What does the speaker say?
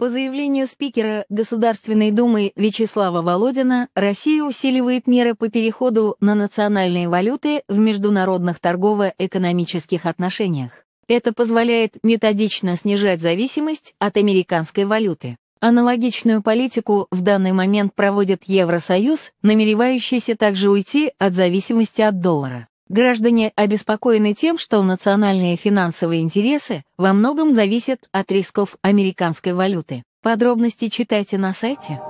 По заявлению спикера Государственной Думы Вячеслава Володина, Россия усиливает меры по переходу на национальные валюты в международных торгово-экономических отношениях. Это позволяет методично снижать зависимость от американской валюты. Аналогичную политику в данный момент проводит Евросоюз, намеревающийся также уйти от зависимости от доллара. Граждане обеспокоены тем, что национальные финансовые интересы во многом зависят от рисков американской валюты. Подробности читайте на сайте.